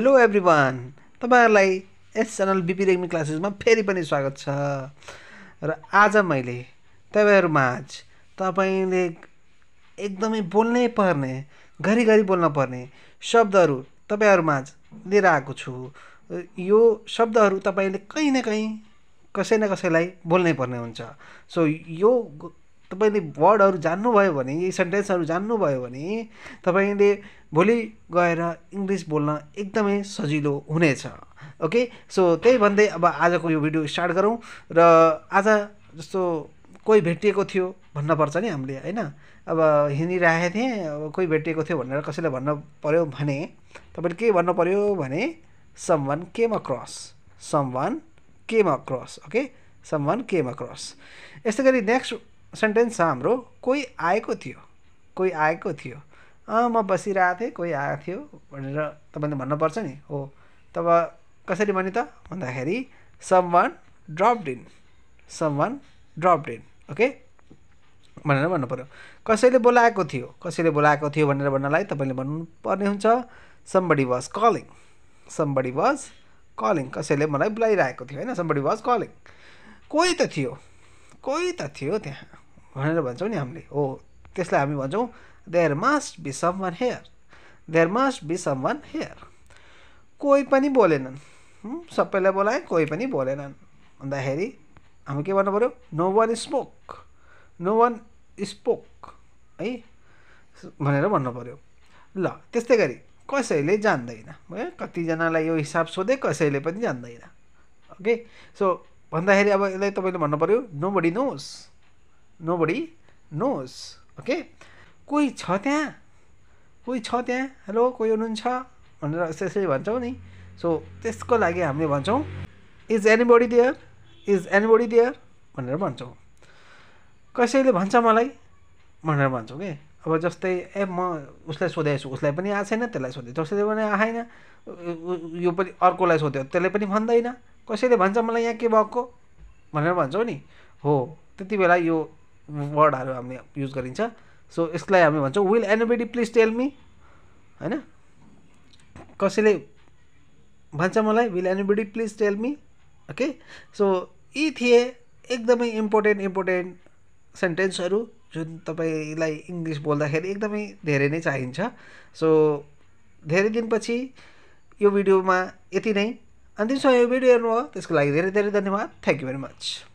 hello everyone तपाईँहरूलाई यस channel BP Regmi क्लासेसमा फेरि पनि स्वागत छ र आज मैले तपाईँहरूमाझ तपाईँले एकदमै बोल्नै पर्ने घरिघरि बोल्न पर्ने शब्दहरू तपाईँहरूमाझ लिएर आएको छु यो शब्दहरू तपाईँले कहीँ न कहीँ कसै न कसैलाई बोल्नै पर्ने हुन्छ सो यो तपाईँले वर्डहरू जान्नुभयो भने यी सेन्टेन्सहरू जान्नुभयो भने तपाईँले भोलि गएर इङ्ग्लिस बोल्न एकदमै सजिलो हुनेछ ओके सो त्यही भन्दै अब आजको यो भिडियो स्टार्ट गरौँ र आज जस्तो कोही भेटिएको थियो भन्नपर्छ नि हामीले होइन अब हिँडिरहेको थिएँ अब कोही भेटिएको थियो भनेर कसैलाई भन्न पऱ्यो भने तपाईँले के भन्नु पऱ्यो भने someone came cross someone came cross okay someone came cross यस्तै गरी नेक्स्ट सेन्टेन्स छ हाम्रो कोही आएको थियो कोही आएको थियो अँ म बसिरहेको थिएँ कोही आएको थियो भनेर तपाईँले भन्नुपर्छ नि हो तब कसरी भने त भन्दाखेरि someone drop in someone drop in okay भनेर भन्नु पऱ्यो कसैले बोलाएको थियो कसैले बोलाएको थियो भनेर भन्नलाई तपाईँले भन्नुपर्ने हुन्छ somebody was calling somebody was calling कसैले मलाई बोलाइरहेको थियो होइन समबडी वाज कलिङ कोही त थियो कोही त थियो त्यहाँ भनेर भन्छौँ नि हामीले हो त्यसलाई हामी भन्छौँ there must be someone here there must be someone here कोही पनि बोलेनन् सबैलाई बोलाए कोही पनि बोलेनन् भन्दाखेरि हामी के भन्नु पऱ्यो no one spoke no one spoke है भनेर भन्नु पऱ्यो ल त्यस्तै गरी कसैले जान्दैन है कतिजनालाई यो हिसाब सोधे कसैले पनि जान्दैन ओके सो भन्दाखेरि अब यसलाई तपाईँले भन्नु पऱ्यो nobody knows nobody knows okay कोही छ त्यहाँ कोही छ त्यहाँ हेलो कोही हुनुहुन्छ भनेर यसरी भन्छौँ नि सो त्यसको लागि हामीले भन्छौँ is anybody there is anybody there भनेर भन्छौँ कसैले भन्छ मलाई भनेर भन्छौँ कि अब जस्तै ए म उसलाई सोधेछु छु उसलाई पनि आएको छैन त्यसलाई सोधेँ जसैले पनि आएन यो पनि अर्कोलाई सोध्यो त्यसले पनि भन्दैन कसैले भन्छ मलाई यहाँ के भएको भनेर भन्छौँ नि हो त्यति बेला यो वर्डहरू हामीले युज गरिन्छ सो यसलाई हामी भन्छौँ will anybody please tell me होइन कसैले भन्छ मलाई will anybody please tell me okay so यी थिए एकदमै इम्पोर्टेन्ट इम्पोर्टेन्ट सेन्टेन्सहरू जुन तपाईँलाई इङ्ग्लिस बोल्दाखेरि एकदमै धेरै नै चाहिन्छ सो धेरै दिनपछि यो भिडियोमा यति नै अन्तिमसम्म यो भिडियो हेर्नुभयो त्यसको लागि धेरै धेरै धन्यवाद थ्याङ्क यू भेरी मच